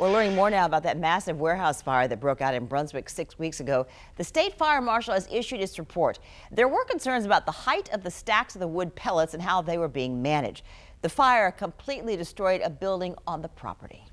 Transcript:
We're learning more now about that massive warehouse fire that broke out in Brunswick six weeks ago. The state fire marshal has issued its report. There were concerns about the height of the stacks of the wood pellets and how they were being managed. The fire completely destroyed a building on the property.